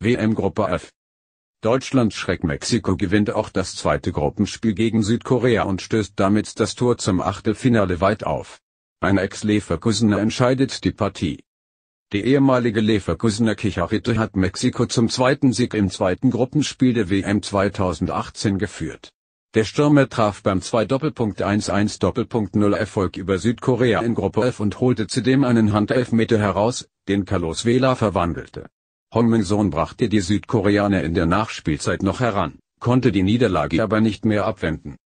WM Gruppe F. Deutschland schreck Mexiko gewinnt auch das zweite Gruppenspiel gegen Südkorea und stößt damit das Tor zum Achtelfinale weit auf. Ein Ex-Leverkusener entscheidet die Partie. Der ehemalige Leverkusener Kicharito hat Mexiko zum zweiten Sieg im zweiten Gruppenspiel der WM 2018 geführt. Der Stürmer traf beim 2.11.0 Erfolg über Südkorea in Gruppe F und holte zudem einen Handelfmeter heraus, den Carlos Vela verwandelte. Hong-min-Son brachte die Südkoreaner in der Nachspielzeit noch heran, konnte die Niederlage aber nicht mehr abwenden.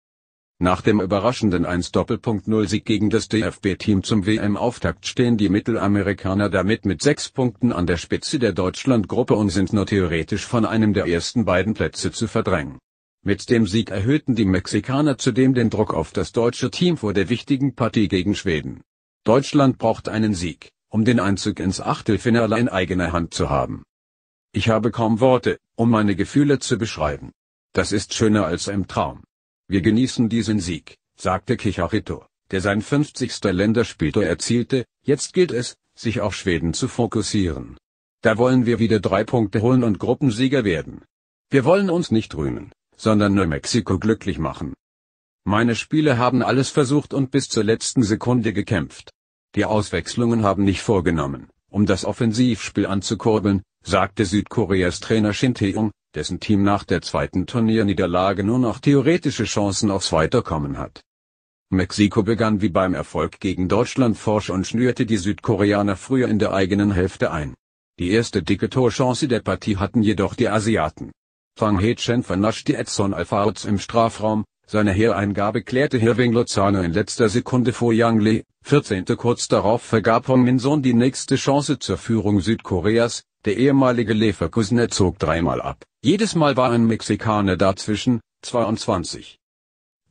Nach dem überraschenden 1-0-Sieg doppelpunkt gegen das DFB-Team zum WM-Auftakt stehen die Mittelamerikaner damit mit sechs Punkten an der Spitze der Deutschlandgruppe und sind nur theoretisch von einem der ersten beiden Plätze zu verdrängen. Mit dem Sieg erhöhten die Mexikaner zudem den Druck auf das deutsche Team vor der wichtigen Partie gegen Schweden. Deutschland braucht einen Sieg, um den Einzug ins Achtelfinale in eigener Hand zu haben. Ich habe kaum Worte, um meine Gefühle zu beschreiben. Das ist schöner als im Traum. Wir genießen diesen Sieg, sagte Kicharito, der sein 50. Länderspieltor erzielte, jetzt gilt es, sich auf Schweden zu fokussieren. Da wollen wir wieder drei Punkte holen und Gruppensieger werden. Wir wollen uns nicht rühmen, sondern nur Mexiko glücklich machen. Meine Spieler haben alles versucht und bis zur letzten Sekunde gekämpft. Die Auswechslungen haben nicht vorgenommen, um das Offensivspiel anzukurbeln, sagte Südkoreas Trainer Shin tae ung dessen Team nach der zweiten Turnierniederlage nur noch theoretische Chancen aufs Weiterkommen hat. Mexiko begann wie beim Erfolg gegen Deutschland forsch und schnürte die Südkoreaner früher in der eigenen Hälfte ein. Die erste dicke Torchance der Partie hatten jedoch die Asiaten. Fang He-chen vernaschte Edson Alvarez im Strafraum, seine Heereingabe klärte Hirving Lozano in letzter Sekunde vor Yang Lee, 14. Kurz darauf vergab Hong Min-son die nächste Chance zur Führung Südkoreas, der ehemalige Leverkusener zog dreimal ab, jedes Mal war ein Mexikaner dazwischen, 22.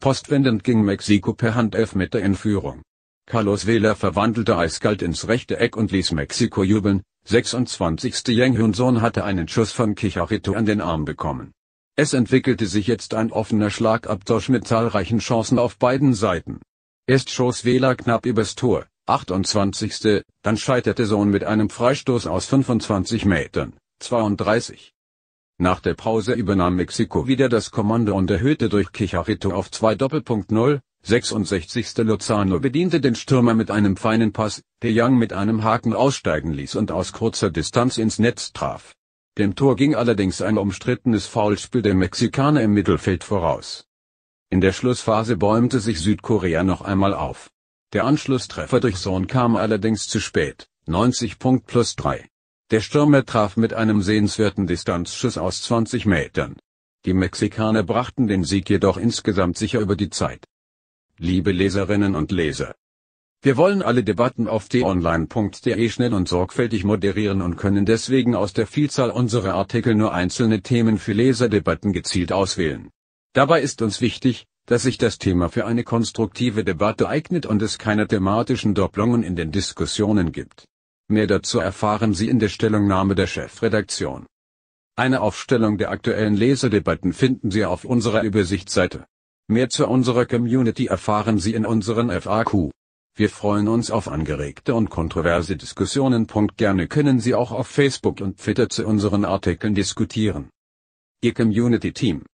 Postwendend ging Mexiko per Handelf mit der Entführung. Carlos Vela verwandelte eiskalt ins rechte Eck und ließ Mexiko jubeln, 26. Yang Hunson hatte einen Schuss von Kicharito an den Arm bekommen. Es entwickelte sich jetzt ein offener Schlagabtausch mit zahlreichen Chancen auf beiden Seiten. Erst schoss Vela knapp übers Tor, 28. Dann scheiterte Sohn mit einem Freistoß aus 25 Metern, 32. Nach der Pause übernahm Mexiko wieder das Kommando und erhöhte durch Chicharito auf 2 Doppelpunkt 0, 66. Lozano bediente den Stürmer mit einem feinen Pass, der Young mit einem Haken aussteigen ließ und aus kurzer Distanz ins Netz traf. Dem Tor ging allerdings ein umstrittenes Foulspiel der Mexikaner im Mittelfeld voraus. In der Schlussphase bäumte sich Südkorea noch einmal auf. Der Anschlusstreffer durch Sohn kam allerdings zu spät, 90 Punkt plus 3. Der Stürmer traf mit einem sehenswerten Distanzschuss aus 20 Metern. Die Mexikaner brachten den Sieg jedoch insgesamt sicher über die Zeit. Liebe Leserinnen und Leser. Wir wollen alle Debatten auf t-online.de schnell und sorgfältig moderieren und können deswegen aus der Vielzahl unserer Artikel nur einzelne Themen für Leserdebatten gezielt auswählen. Dabei ist uns wichtig, dass sich das Thema für eine konstruktive Debatte eignet und es keine thematischen Doppelungen in den Diskussionen gibt. Mehr dazu erfahren Sie in der Stellungnahme der Chefredaktion. Eine Aufstellung der aktuellen Leserdebatten finden Sie auf unserer Übersichtsseite. Mehr zu unserer Community erfahren Sie in unseren FAQ. Wir freuen uns auf angeregte und kontroverse Diskussionen. Gerne können Sie auch auf Facebook und Twitter zu unseren Artikeln diskutieren. Ihr Community Team